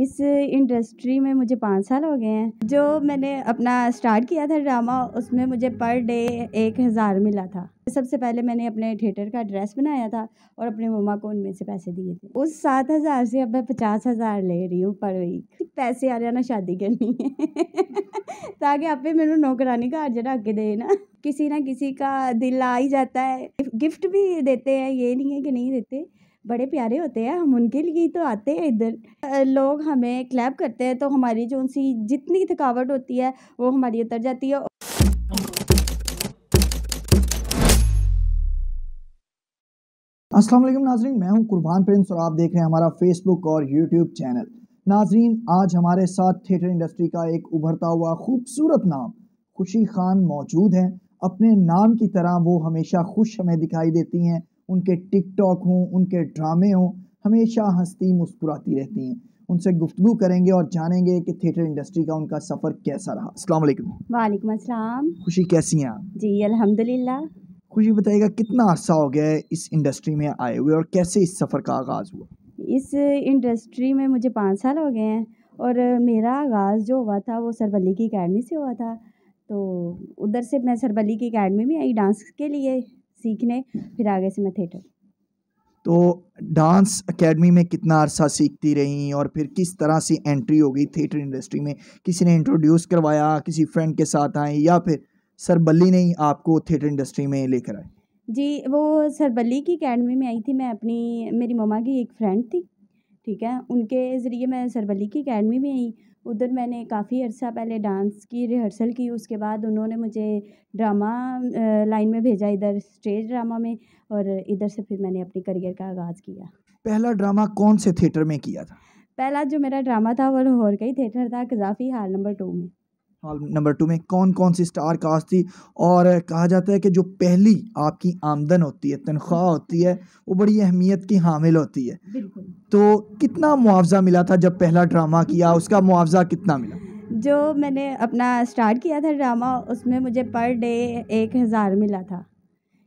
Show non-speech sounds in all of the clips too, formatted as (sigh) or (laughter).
इस इंडस्ट्री में मुझे पाँच साल हो गए हैं जो मैंने अपना स्टार्ट किया था ड्रामा उसमें मुझे पर डे एक हज़ार मिला था सबसे पहले मैंने अपने थिएटर का ड्रेस बनाया था और अपने मम्मा को उनमें से पैसे दिए थे उस सात हज़ार से अब मैं पचास हज़ार ले रही हूँ पर वीक पैसे आ जाना शादी करनी है (laughs) ताकि आपे मेरे नौकरानी का अर्जन आगे दे ना किसी ना किसी का दिल आ ही जाता है गिफ्ट भी देते हैं ये नहीं है कि नहीं देते बड़े प्यारे होते हैं हम उनके लिए तो आते हैं इधर लोग हमें क्लैप करते हैं तो हमारी जो सी जितनी थकावट होती है वो हमारी उतर जाती है अस्सलाम वालेकुम नाजरीन मैं हूं कुर्बान प्रिंस और आप देख रहे हैं हमारा फेसबुक और यूट्यूब चैनल नाजरीन आज हमारे साथ थिएटर इंडस्ट्री का एक उभरता हुआ खूबसूरत नाम खुशी खान मौजूद हैं अपने नाम की तरह वो हमेशा खुश हमें दिखाई देती हैं उनके टिकटॉक हों उनके ड्रामे हों हमेशा हंसती मुस्कुराती रहती हैं उनसे गुफ्तु करेंगे और जानेंगे कि थिएटर इंडस्ट्री का उनका सफ़र कैसा रहा अस्सलाम वालेकुम वालेकुम अस्सलाम खुशी कैसी हैं आप जी अल्हम्दुलिल्लाह खुशी बताइएगा कितना अर्सा हो गया है इस इंडस्ट्री में आए हुए और कैसे इस सफ़र का आगाज़ हुआ इस इंडस्ट्री में मुझे पाँच साल हो गए हैं और मेरा आगाज़ जो हुआ था वो सरवली की अकेडमी से हुआ था तो उधर से मैं सरवली की अकेडमी में आई डांस के लिए सीखने फिर आगे से मैं थिएटर तो डांस एकेडमी में कितना अरसा सीखती रहीं और फिर किस तरह से एंट्री हो गई थिएटर इंडस्ट्री में किसी ने इंट्रोड्यूस करवाया किसी फ्रेंड के साथ आए या फिर सर बल्ली ने आपको थिएटर इंडस्ट्री में लेकर आए जी वो बल्ली की अकेडमी में आई थी मैं अपनी मेरी ममा की एक फ्रेंड थी ठीक है उनके ज़रिए मैं सरबली की अकेडमी में आई उधर मैंने काफ़ी अर्सा पहले डांस की रिहर्सल की उसके बाद उन्होंने मुझे ड्रामा लाइन में भेजा इधर स्टेज ड्रामा में और इधर से फिर मैंने अपने करियर का आगाज़ किया पहला ड्रामा कौन से थिएटर में किया था पहला जो मेरा ड्रामा था वो लाहौर का ही थिएटर था कजाफी हाल नंबर टू में सवाल नंबर टू में कौन कौन सी स्टार कास्ट थी और कहा जाता है कि जो पहली आपकी आमदन होती है तनख्वाह होती है वो बड़ी अहमियत की हामिल होती है तो कितना मुआवजा मिला था जब पहला ड्रामा किया उसका मुआवजा कितना मिला जो मैंने अपना स्टार्ट किया था ड्रामा उसमें मुझे पर डे एक हज़ार मिला था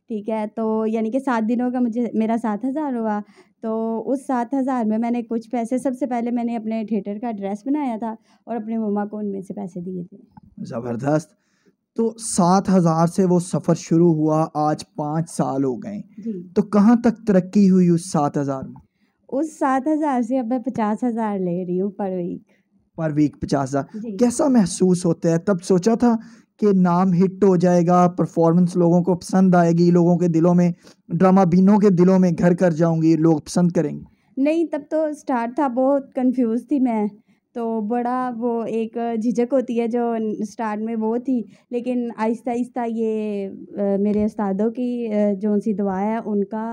ठीक है तो यानी कि सात दिनों का मुझे मेरा सात हज़ार हुआ तो उस सात हज़ार में मैंने कुछ पैसे सबसे पहले मैंने अपने थिएटर का ड्रेस बनाया था और अपने मम्मा को उनमें से पैसे दिए थे ज़बरदस्त तो सात हज़ार से वो सफ़र शुरू हुआ आज पाँच साल हो गए तो कहाँ तक तरक्की हुई उस सात हज़ार में उस सात हज़ार से अब मैं पचास हज़ार ले रही हूँ पर वीक पर वीक पचास हज़ार कैसा महसूस होता है तब सोचा था के नाम हिट हो जाएगा परफॉर्मेंस लोगों को पसंद आएगी लोगों के दिलों में ड्रामा बीनों के दिलों में घर कर जाऊंगी लोग पसंद करेंगे नहीं तब तो स्टार था बहुत कंफ्यूज थी मैं तो बड़ा वो एक झिझक होती है जो स्टार्ट में वो थी लेकिन आहिस्ता आहिस्ता ये मेरे उस्तादों की जो उनकी दुआ है उनका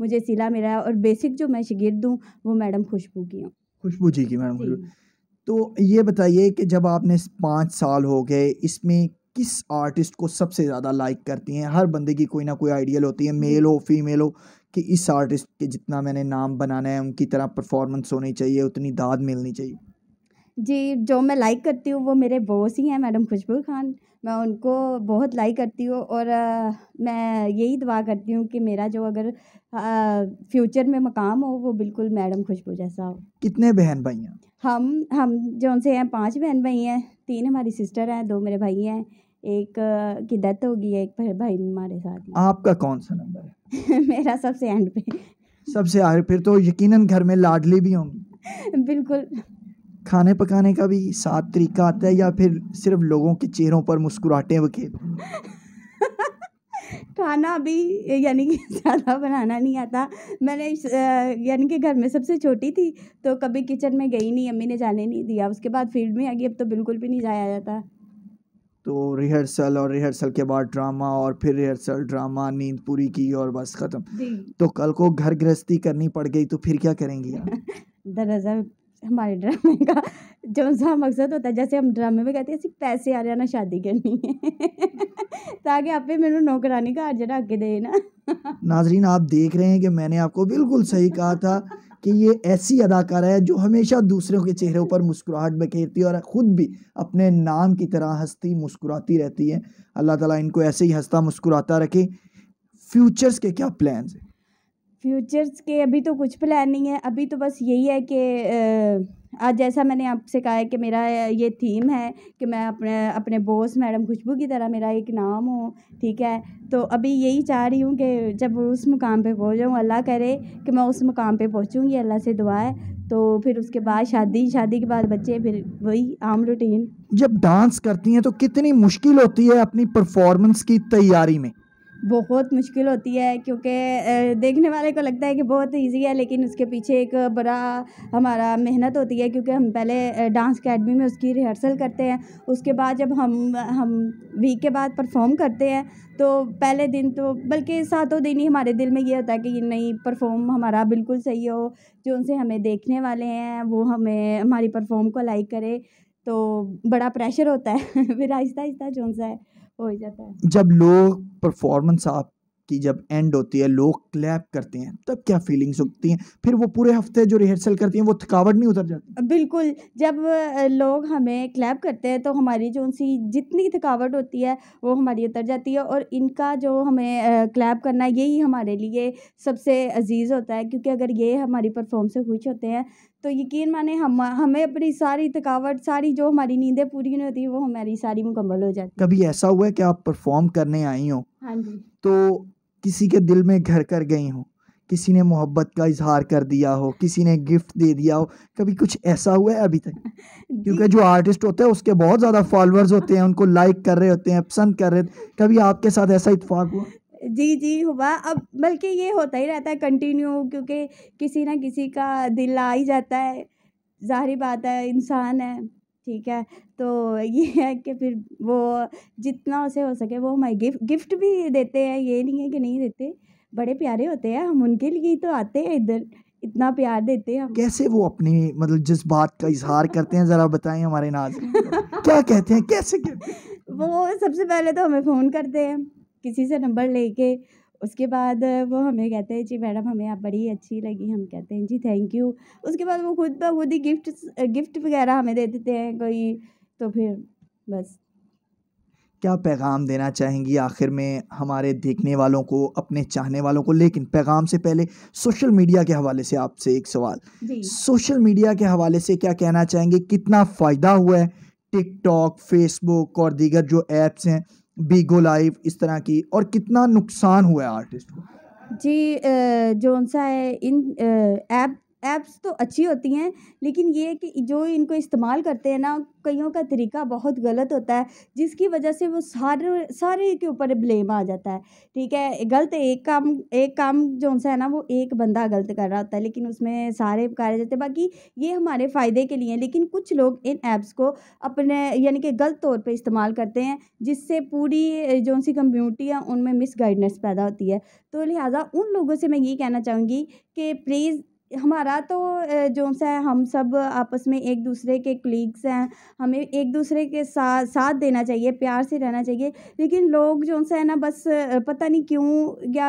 मुझे सिला मिला है और बेसिक जो मैं शिगिर्द हूँ वो मैडम खुशबू की हूँ खुशबू जी की मैडम खुशबू तो ये बताइए कि जब आपने पाँच साल हो गए इसमें किस आर्टिस्ट को सबसे ज़्यादा लाइक करती हैं हर बंदे की कोई ना कोई आइडियल होती है मेल हो फीमेल हो कि इस आर्टिस्ट के जितना मैंने नाम बनाना है उनकी तरह परफॉर्मेंस होनी चाहिए उतनी दाद मिलनी चाहिए जी जो मैं लाइक करती हूँ वो मेरे बॉस ही हैं मैडम खुशबू खान मैं उनको बहुत लाइक करती हूँ और आ, मैं यही दुआ करती हूँ कि मेरा जो अगर आ, फ्यूचर में मकाम हो वो बिल्कुल मैडम खुशबू जैसा हो कितने बहन भाई हैं हम हम जो उनसे हैं पांच बहन भाई हैं तीन हमारी सिस्टर हैं दो मेरे भाई हैं एक की डेथ होगी एक भाई हमारे साथ आपका कौन सा नंबर है (laughs) मेरा सबसे एंड पे सबसे आगे फिर तो यकीनन घर में लाडली भी होंगी (laughs) बिल्कुल खाने पकाने का भी साथ तरीका आता है या फिर सिर्फ लोगों के चेहरों पर मुस्कुराटे वकेल (laughs) खाना भी यानी कि ज़्यादा बनाना नहीं आता मैंने यानी कि घर में सबसे छोटी थी तो कभी किचन में गई नहीं अम्मी ने जाने नहीं दिया उसके बाद फील्ड में आ गई अब तो बिल्कुल भी नहीं जाया जाता तो रिहर्सल और रिहर्सल के बाद ड्रामा और फिर रिहर्सल ड्रामा नींद पूरी की और बस ख़त्म तो कल को घर गृहस्थी करनी पड़ गई तो फिर क्या करेंगी (laughs) दरअसल हमारे ड्रामे का जो सा मकसद होता है जैसे हम ड्रामे में कहते हैं सिर्फ पैसे आ रहे ना शादी करनी है (laughs) ताकि आप पे मेरे नौकरानी का आज रख के दे ना नाजरीन आप देख रहे हैं कि मैंने आपको बिल्कुल सही कहा था (laughs) कि ये ऐसी अदाकारा है जो हमेशा दूसरों के चेहरे पर मुस्कुराहट बखेरती है और ख़ुद भी अपने नाम की तरह हंसती मुस्कुराती रहती है अल्लाह ताला इनको ऐसे ही हंसता मुस्कुराता रखे फ्यूचर्स के क्या प्लान हैं फ्यूचर्स के अभी तो कुछ प्लान नहीं है अभी तो बस यही है कि आज जैसा मैंने आपसे कहा है कि मेरा ये थीम है कि मैं अपने अपने बॉस मैडम खुशबू की तरह मेरा एक नाम हो ठीक है तो अभी यही चाह रही हूँ कि जब उस मुकाम पे पहुँच जाऊँ अल्लाह करे कि मैं उस मुकाम पे पहुँचूँगी अल्लाह से दुआ है तो फिर उसके बाद शादी शादी के बाद बच्चे फिर वही आम रूटीन जब डांस करती हैं तो कितनी मुश्किल होती है अपनी परफॉर्मेंस की तैयारी में बहुत मुश्किल होती है क्योंकि देखने वाले को लगता है कि बहुत ईज़ी है लेकिन उसके पीछे एक बड़ा हमारा मेहनत होती है क्योंकि हम पहले डांस अकेडमी में उसकी रिहर्सल करते हैं उसके बाद जब हम हम वीक के बाद परफॉर्म करते हैं तो पहले दिन तो बल्कि सातों दिन ही हमारे दिल में ये होता है कि नहीं परफॉर्म हमारा बिल्कुल सही हो जो उनसे हमें देखने वाले हैं वो हमें हमारी परफॉर्म को लाइक करे तो बड़ा प्रेशर होता है (laughs) फिर आहिस्ता आहिस्ता जो है जब लोग परफॉर्मेंस आपकी जब एंड होती है लोग क्लैप करते हैं तब क्या फीलिंग्स होती हैं फिर वो पूरे हफ्ते जो रिहर्सल करती हैं वो थकावट नहीं उतर जाती बिल्कुल जब लोग हमें क्लैप करते हैं तो हमारी जो उनसी जितनी थकावट होती है वो हमारी उतर जाती है और इनका जो हमें क्लैप करना यही हमारे लिए सबसे अजीज़ होता है क्योंकि अगर ये हमारी परफॉर्म से खुश होते हैं तो यकीन माने हम हमें अपनी सारी थकावट सारी जो हमारी नींदें पूरी नहीं होती वो हमारी सारी मुकम्मल हो जाती कभी ऐसा हुआ है कि आप परफॉर्म करने आई हो हाँ जी तो किसी के दिल में घर कर गई हो किसी ने मोहब्बत का इजहार कर दिया हो किसी ने गिफ्ट दे दिया हो कभी कुछ ऐसा हुआ है अभी तक (laughs) क्योंकि जो आर्टिस्ट होते हैं उसके बहुत ज़्यादा फॉलोअर्स होते हैं उनको लाइक कर रहे होते हैं पसंद कर रहे कभी आपके साथ ऐसा इतफाक हुआ जी जी हुआ अब बल्कि ये होता ही रहता है कंटिन्यू क्योंकि किसी ना किसी का दिल आ ही जाता है ज़ाहिर बात है इंसान है ठीक है तो (laughs) ये है कि फिर वो जितना उसे हो सके वो हमारे गिफ्ट गिफ्ट भी देते हैं ये नहीं है कि नहीं देते बड़े प्यारे होते हैं हम उनके लिए ही तो आते हैं इधर इतना प्यार देते हैं हम कैसे वो अपने मतलब जिस बात का इजहार करते हैं ज़रा बताएं हमारे नाज (laughs) क्या कहते हैं कैसे कहते हैं? वो सबसे पहले तो हमें फ़ोन करते हैं किसी से नंबर लेके उसके बाद वो हमें कहते हैं जी मैडम हमें आप बड़ी अच्छी लगी हम कहते हैं जी थैंक यू उसके बाद वो खुद ब खुद ही गिफ्ट गिफ्ट वगैरह हमें दे देते हैं कोई तो फिर बस क्या पैगाम देना चाहेंगी आखिर में हमारे देखने वालों को अपने चाहने वालों को लेकिन पैगाम से पहले सोशल मीडिया के हवाले से आपसे एक सवाल सोशल मीडिया के हवाले से क्या कहना चाहेंगे कितना फ़ायदा हुआ है टिकटॉक फेसबुक और दीगर जो ऐप्स हैं बीगो लाइव इस तरह की और कितना नुकसान हुआ है आर्टिस्ट को जी जो सा है इन ऐप ऐप्स तो अच्छी होती हैं लेकिन ये है कि जो इनको इस्तेमाल करते हैं ना कईयों का तरीका बहुत गलत होता है जिसकी वजह से वो सारे सारे के ऊपर ब्लेम आ जाता है ठीक है गलत एक काम एक काम जो उनसे है ना वो एक बंदा गलत कर रहा होता है लेकिन उसमें सारे कार्य जाते हैं बाकी ये हमारे फ़ायदे के लिए हैं लेकिन कुछ लोग इन ऐप्स को अपने यानी कि गलत तौर पर इस्तेमाल करते हैं जिससे पूरी जो सी कम्यूनिटी है उनमें मिसगाइडनेस पैदा होती है तो लिहाजा उन लोगों से मैं ये कहना चाहूँगी कि प्लीज़ हमारा तो जो सा हम सब आपस में एक दूसरे के क्लीग्स हैं हमें एक दूसरे के साथ साथ देना चाहिए प्यार से रहना चाहिए लेकिन लोग जो सा है ना बस पता नहीं क्यों या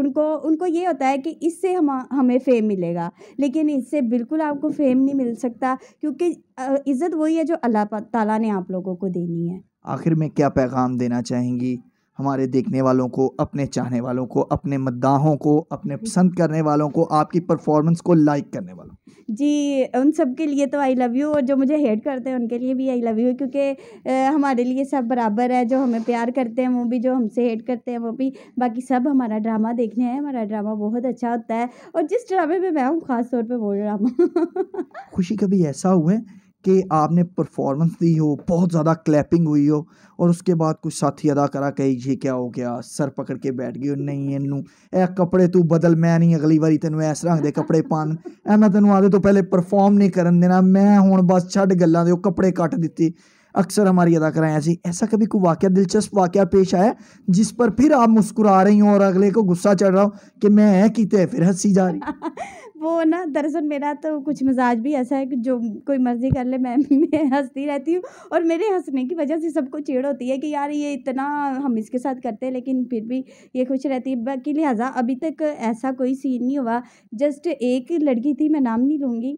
उनको उनको ये होता है कि इससे हम हमें फ़ेम मिलेगा लेकिन इससे बिल्कुल आपको फ़ेम नहीं मिल सकता क्योंकि इज़्ज़त वही है जो अल्लाह ताला ने आप लोगों को देनी है आखिर में क्या पैगाम देना चाहेंगी हमारे देखने वालों को अपने चाहने वालों को अपने मद्दाहों को अपने पसंद करने वालों को आपकी परफॉर्मेंस को लाइक करने वालों जी उन सब के लिए तो आई लव यू और जो मुझे हेट करते हैं उनके लिए भी आई लव यू क्योंकि हमारे लिए सब बराबर है जो हमें प्यार करते हैं वो भी जो हमसे हेट करते हैं वो भी बाकी सब हमारा ड्रामा देखने हैं हमारा ड्रामा बहुत अच्छा होता है और जिस ड्रामे में मैं हूँ ख़ास तौर पर वो ड्रामा (laughs) खुशी कभी ऐसा हुआ है कि आपने परफॉर्मेंस दी हो बहुत ज़्यादा क्लैपिंग हुई हो और उसके बाद कुछ साथी अदा करा कही जी क्या हो गया सर पकड़ के बैठ गई नहीं इनू ए कपड़े तू बदल मैं नहीं अगली बारी तेन इस रंग के कपड़े पान ए मैं तेन आदे तो पहले परफॉर्म नहीं कर देना मैं हूँ बस छड़ गलों के कपड़े कट दिते अक्सर हमारी अदा कराएं ऐसी ऐसा कभी कोई वाक्य दिलचस्प वाक़ पेश आया जिस पर फिर आप मुस्कुरा रही हो और अगले को गुस्सा चढ़ रहा हो कि मैं है कि फिर हंसी जा रही (laughs) वो ना दरअसल मेरा तो कुछ मिजाज भी ऐसा है कि जो कोई मर्ज़ी कर ले मैं (laughs) मैं हंसती रहती हूँ और मेरे हंसने की वजह से सबको चिड़ होती है कि यार ये इतना हम इसके साथ करते हैं लेकिन फिर भी ये खुश रहती है बाकी लिहाजा अभी तक ऐसा कोई सीन नहीं हुआ जस्ट एक लड़की थी मैं नाम नहीं लूँगी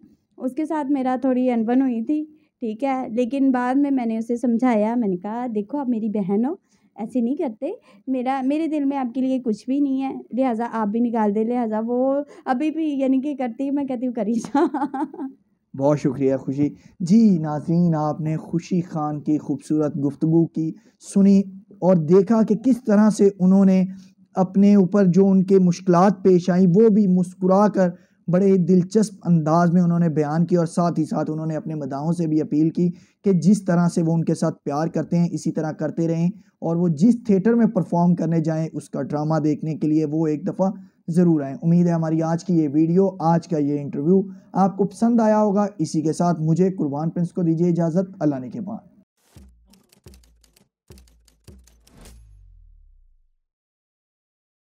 उसके साथ मेरा थोड़ी अनबन हुई थी ठीक है लेकिन बाद में मैंने उसे समझाया मैंने कहा देखो आप मेरी बहन हो ऐसे नहीं करते मेरा मेरे दिल में आपके लिए कुछ भी नहीं है लिहाजा आप भी निकाल दे लिहाजा वो अभी भी यानी कि करती मैं कहती हूँ करी जा बहुत शुक्रिया खुशी जी नाजीन आपने खुशी खान की खूबसूरत गुफ्तु की सुनी और देखा कि किस तरह से उन्होंने अपने ऊपर जो उनके मुश्किल पेश आई वो भी मुस्कुरा कर बड़े ही दिलचस्प अंदाज में उन्होंने बयान किया और साथ ही साथ उन्होंने अपने मदाओं से भी अपील की कि जिस तरह से वो उनके साथ प्यार करते हैं इसी तरह करते रहें और वो जिस थिएटर में परफॉर्म करने जाएं उसका ड्रामा देखने के लिए वो एक दफ़ा ज़रूर आएँ उम्मीद है हमारी आज की ये वीडियो आज का ये इंटरव्यू आपको पसंद आया होगा इसी के साथ मुझे कुरबान प्रिंस को दीजिए इजाज़त अल्लाह ने के बाद